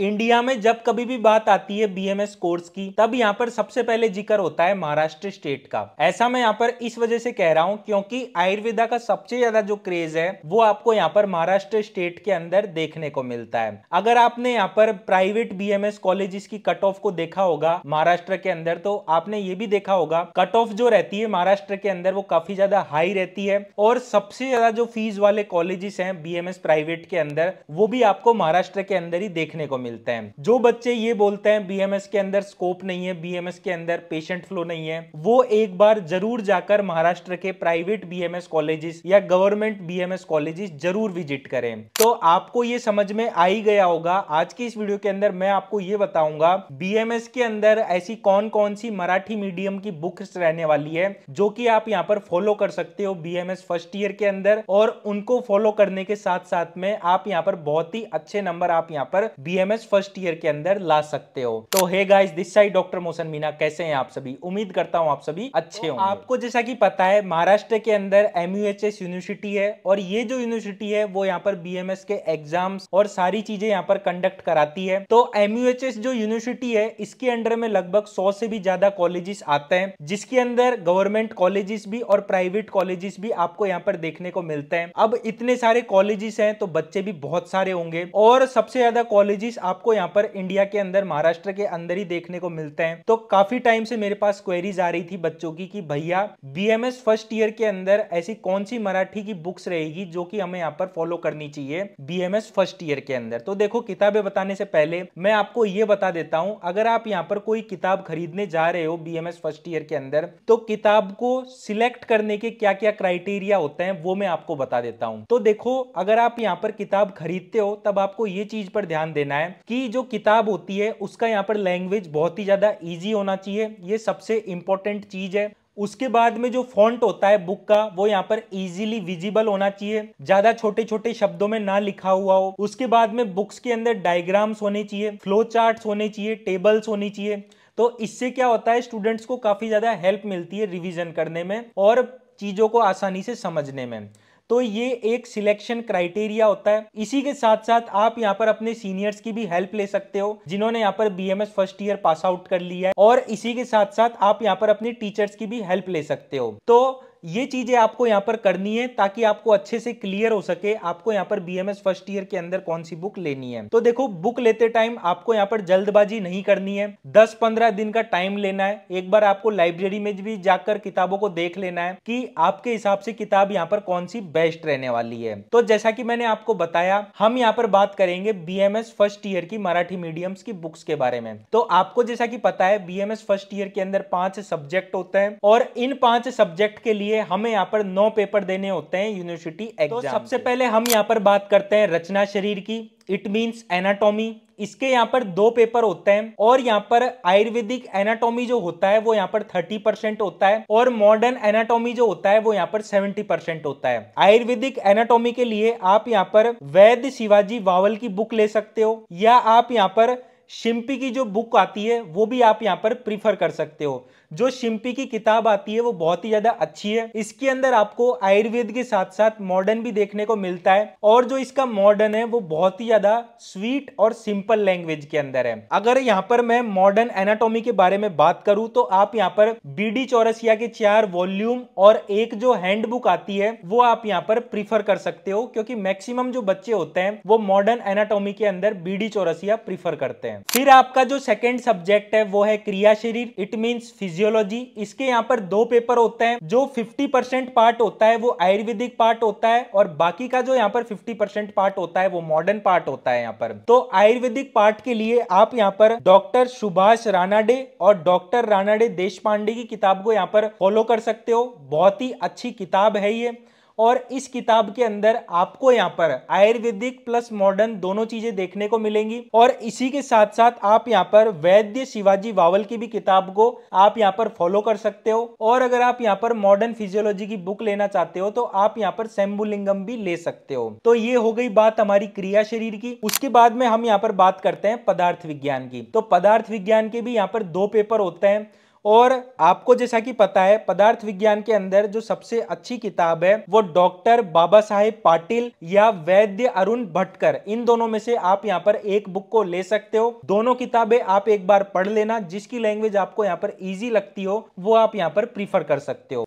India में जब कभी भी बात आती है बीएमएस कोर्स की तब यहाँ पर सबसे पहले जिक्र होता है महाराष्ट्र स्टेट का ऐसा मैं यहाँ पर इस वजह से कह रहा हूँ क्योंकि आयुर्वेदा का सबसे ज्यादा जो क्रेज है वो आपको यहाँ पर महाराष्ट्र स्टेट के अंदर देखने को मिलता है अगर आपने यहाँ पर प्राइवेट बी कॉलेजेस की कट ऑफ को देखा होगा महाराष्ट्र के अंदर तो आपने ये भी देखा होगा कट ऑफ जो रहती है महाराष्ट्र के अंदर वो काफी ज्यादा हाई रहती है और सबसे ज्यादा जो फीस वाले कॉलेजेस है बी प्राइवेट के अंदर वो भी आपको महाराष्ट्र के अंदर ही देखने को मिलता मिलता है जो बच्चे ये बोलते हैं बीएमएस के अंदर स्कोप नहीं है बीएमएस के अंदर पेशेंट फ्लो नहीं है वो एक बार जरूर जाकर महाराष्ट्र के प्राइवेट बीएमएस कॉलेजेस या गवर्नमेंट बीएमएस कॉलेजेस जरूर विजिट करें तो आपको ये समझ में आ ही गया होगा आज की इस वीडियो के अंदर मैं आपको ये बताऊंगा बीएमएस के अंदर ऐसी कौन कौन सी मराठी मीडियम की बुक्स रहने वाली है जो की आप यहाँ पर फॉलो कर सकते हो बी फर्स्ट ईयर के अंदर और उनको फॉलो करने के साथ साथ में आप यहाँ पर बहुत ही अच्छे नंबर आप यहाँ पर बी माइनस फर्स्ट ईयर के अंदर ला सकते हो तो hey guys this side doctor मोशन मीना कैसे हैं आप सभी उम्मीद करता हूं आप सभी अच्छे हो तो आपको जैसा कि पता है महाराष्ट्र के अंदर एम यूनिवर्सिटी है और ये जो यूनिवर्सिटी है वो यहाँ पर बी के एग्जाम और सारी चीजें यहाँ पर कंडक्ट कराती है तो एम जो यूनिवर्सिटी है इसके अंडर में लगभग सौ से भी ज्यादा कॉलेजेस आते हैं जिसके अंदर गवर्नमेंट कॉलेजेस भी और प्राइवेट कॉलेजेस भी आपको यहाँ पर देखने को मिलते हैं अब इतने सारे कॉलेजेस हैं तो बच्चे भी बहुत सारे होंगे और सबसे ज्यादा कॉलेजेस आपको यहाँ पर इंडिया के अंदर महाराष्ट्र के अंदर ही देखने को मिलते हैं तो काफी टाइम से मेरे पास क्वेरीज आ रही थी बच्चों की कि भैया बीएमएस फर्स्ट ईयर के अंदर ऐसी कौन सी मराठी की बुक्स रहेगी जो कि हमें यहाँ पर फॉलो करनी चाहिए बीएमएस फर्स्ट ईयर के अंदर तो देखो किताबें बताने से पहले मैं आपको ये बता देता हूँ अगर आप यहाँ पर कोई किताब खरीदने जा रहे हो बीएमएस फर्स्ट ईयर के अंदर तो किताब को सिलेक्ट करने के क्या क्या क्राइटेरिया होते हैं वो मैं आपको बता देता हूँ तो देखो अगर आप यहाँ पर किताब खरीदते हो तब आपको ये चीज पर ध्यान देना है कि जो किताब होती है उसका यहाँ पर लैंग्वेज बहुत ही ज़्यादा ईजी होना चाहिए ये सबसे इंपॉर्टेंट चीज़ है उसके बाद में जो फॉन्ट होता है बुक का वो यहाँ पर इजीली विजिबल होना चाहिए ज्यादा छोटे छोटे शब्दों में ना लिखा हुआ हो उसके बाद में बुक्स के अंदर डायग्राम्स होने चाहिए फ्लो चार्ट्स होने चाहिए टेबल्स होनी चाहिए तो इससे क्या होता है स्टूडेंट्स को काफ़ी ज़्यादा हेल्प मिलती है रिविजन करने में और चीज़ों को आसानी से समझने में तो ये एक सिलेक्शन क्राइटेरिया होता है इसी के साथ साथ आप यहाँ पर अपने सीनियर्स की भी हेल्प ले सकते हो जिन्होंने यहाँ पर BMS first year pass out कर लिया है और इसी के साथ साथ आप यहाँ पर अपने टीचर्स की भी हेल्प ले सकते हो तो ये चीजें आपको यहां पर करनी है ताकि आपको अच्छे से क्लियर हो सके आपको यहां पर बीएमएस फर्स्ट ईयर के अंदर कौन सी बुक लेनी है तो देखो बुक लेते टाइम आपको यहां पर जल्दबाजी नहीं करनी है दस पंद्रह दिन का टाइम लेना है एक बार आपको लाइब्रेरी में भी जाकर किताबों को देख लेना है कि आपके हिसाब से किताब यहाँ पर कौन सी बेस्ट रहने वाली है तो जैसा की मैंने आपको बताया हम यहाँ पर बात करेंगे बीएमएस फर्स्ट ईयर की मराठी मीडियम की बुक्स के बारे में तो आपको जैसा की पता है बीएमएस फर्स्ट ईयर के अंदर पांच सब्जेक्ट होते हैं और इन पांच सब्जेक्ट के लिए लिए हमें यहाँ पर नौ पेपर देने होते हैं यूनिवर्सिटी एग्जाम तो सबसे पहले हम यहाँ पर बात करते हैं रचना शरीर की इट मीन्स एनाटॉमी इसके यहाँ पर दो पेपर होते हैं और यहाँ पर आयुर्वेदिक एनाटॉमी जो होता है वो यहाँ पर 30 परसेंट होता है और मॉडर्न एनाटॉमी जो होता है वो यहाँ पर 70 परसेंट होता है आयुर्वेदिक एनाटॉमी के लिए आप यहाँ पर वैद्य शिवाजी वावल की बुक ले सकते हो या आप यहाँ पर शिम्पी की जो बुक आती है वो भी आप यहाँ पर प्रीफर कर सकते हो जो शिम्पी की किताब आती है वो बहुत ही ज्यादा अच्छी है इसके अंदर आपको आयुर्वेद के साथ साथ मॉडर्न भी देखने को मिलता है और जो इसका मॉडर्न है वो बहुत ही ज्यादा स्वीट और सिंपल लैंग्वेज के अंदर है अगर यहाँ पर मैं मॉडर्न एनाटॉमी के बारे में बात करूं तो आप यहाँ पर बीडी चौरसिया के चार वॉल्यूम और एक जो हैंडबुक आती है वो आप यहाँ पर प्रीफर कर सकते हो क्योंकि मैक्सिमम जो बच्चे होते हैं वो मॉडर्न एनाटोमी के अंदर बीडी चौरसिया प्रीफर करते हैं फिर आपका जो सेकेंड सब्जेक्ट है वो है क्रिया शरीर इट मीन्स फिजिक फिजियोलॉजी इसके यहाँ पर दो पेपर होते हैं जो 50 परसेंट पार्ट होता है वो आयुर्वेदिक पार्ट होता है और बाकी का जो यहाँ पर 50 परसेंट पार्ट होता है वो मॉडर्न पार्ट होता है यहाँ पर तो आयुर्वेदिक पार्ट के लिए आप यहाँ पर डॉक्टर सुभाष रानाडे और डॉक्टर रानाडे देश पांडे की किताब को यहाँ पर फॉलो कर सकते हो बहुत ही अच्छी किताब है ये और इस किताब के अंदर आपको यहाँ पर आयुर्वेदिक प्लस मॉडर्न दोनों चीजें देखने को मिलेंगी और इसी के साथ साथ आप यहाँ पर वैद्य शिवाजी वावल की भी किताब को आप यहाँ पर फॉलो कर सकते हो और अगर आप यहाँ पर मॉडर्न फिजियोलॉजी की बुक लेना चाहते हो तो आप यहाँ पर सेम्बुलिंगम भी ले सकते हो तो ये हो गई बात हमारी क्रिया शरीर की उसके बाद में हम यहाँ पर बात करते हैं पदार्थ विज्ञान की तो पदार्थ विज्ञान के भी यहाँ पर दो पेपर होते हैं और आपको जैसा कि पता है पदार्थ विज्ञान के अंदर जो सबसे अच्छी किताब है वो डॉक्टर बाबा साहेब पाटिल या वैद्य अरुण भटकर इन दोनों में से आप यहाँ पर एक बुक को ले सकते हो दोनों किताबें आप एक बार पढ़ लेना जिसकी लैंग्वेज आपको यहाँ पर ईजी लगती हो वो आप यहाँ पर प्रीफर कर सकते हो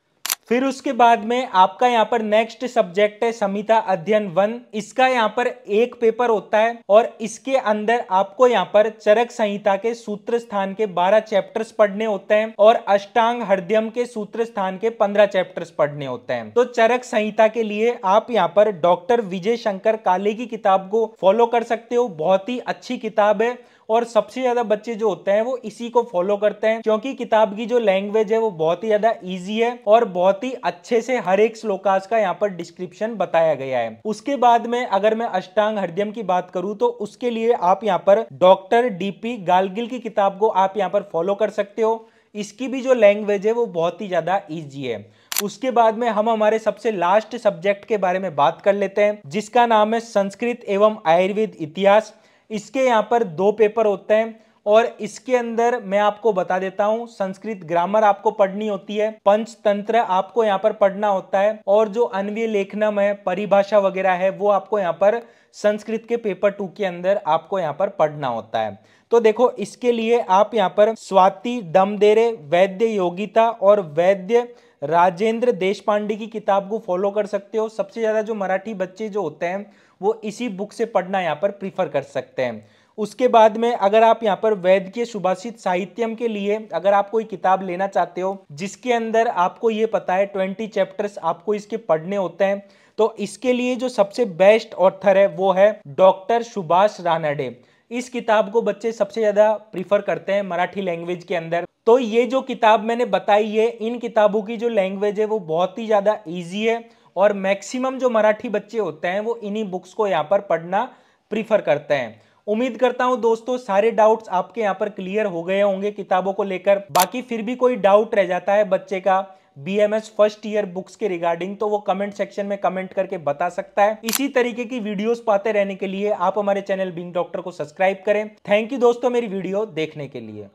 फिर उसके बाद में आपका यहाँ पर नेक्स्ट सब्जेक्ट है समिता अध्ययन वन इसका यहाँ पर एक पेपर होता है और इसके अंदर आपको यहाँ पर चरक संहिता के सूत्र स्थान के 12 चैप्टर्स पढ़ने होते हैं और अष्टांग हृदयम के सूत्र स्थान के 15 चैप्टर्स पढ़ने होते हैं तो चरक संहिता के लिए आप यहाँ पर डॉक्टर विजय शंकर काले की किताब को फॉलो कर सकते हो बहुत ही अच्छी किताब है और सबसे ज्यादा बच्चे जो होते हैं वो इसी को फॉलो करते हैं क्योंकि किताब की जो लैंग्वेज है वो बहुत ही ज्यादा ईजी है और बहुत ही अच्छे से हर एक श्लोकाज का यहाँ पर डिस्क्रिप्शन बताया गया है उसके बाद में अगर मैं अष्टांग हृदयम की बात करूँ तो उसके लिए आप यहाँ पर डॉक्टर डीपी गालगिल की किताब को आप यहाँ पर फॉलो कर सकते हो इसकी भी जो लैंग्वेज है वो बहुत ही ज़्यादा ईजी है उसके बाद में हम हमारे सबसे लास्ट सब्जेक्ट के बारे में बात कर लेते हैं जिसका नाम है संस्कृत एवं आयुर्वेद इतिहास इसके यहाँ पर दो पेपर होते हैं और इसके अंदर मैं आपको बता देता हूँ संस्कृत ग्रामर आपको पढ़नी होती है पंचतंत्र आपको यहाँ पर पढ़ना होता है और जो अन्वय लेखनम है परिभाषा वगैरह है वो आपको यहाँ पर संस्कृत के पेपर टू के अंदर आपको यहाँ पर पढ़ना होता है तो देखो इसके लिए आप यहाँ पर स्वाति दमदेरे वैद्य योगिता और वैद्य राजेंद्र देशपांडे की किताब को फॉलो कर सकते हो सबसे ज़्यादा जो मराठी बच्चे जो होते हैं वो इसी बुक से पढ़ना यहाँ पर प्रीफर कर सकते हैं उसके बाद में अगर आप यहाँ पर वैद्य के सुभाषित साहित्यम के लिए अगर आप कोई किताब लेना चाहते हो जिसके अंदर आपको ये पता है ट्वेंटी चैप्टर्स आपको इसके पढ़ने होते हैं तो इसके लिए जो सबसे बेस्ट ऑथर है वो है डॉक्टर सुभाष रानाडे इस किताब को बच्चे सबसे ज़्यादा प्रीफर करते हैं मराठी लैंग्वेज के अंदर तो ये जो किताब मैंने बताई है इन किताबों की जो लैंग्वेज है वो बहुत ही ज़्यादा ईजी है और मैक्सिमम जो मराठी बच्चे होते हैं वो इन्हीं बुक्स को यहाँ पर पढ़ना प्रीफर करते हैं उम्मीद करता हूं दोस्तों सारे डाउट्स आपके यहाँ पर क्लियर हो गए होंगे किताबों को लेकर बाकी फिर भी कोई डाउट रह जाता है बच्चे का बीएमएस फर्स्ट ईयर बुक्स के रिगार्डिंग तो वो कमेंट सेक्शन में कमेंट करके बता सकता है इसी तरीके की वीडियोस पाते रहने के लिए आप हमारे चैनल बिंग डॉक्टर को सब्सक्राइब करें थैंक यू दोस्तों मेरी वीडियो देखने के लिए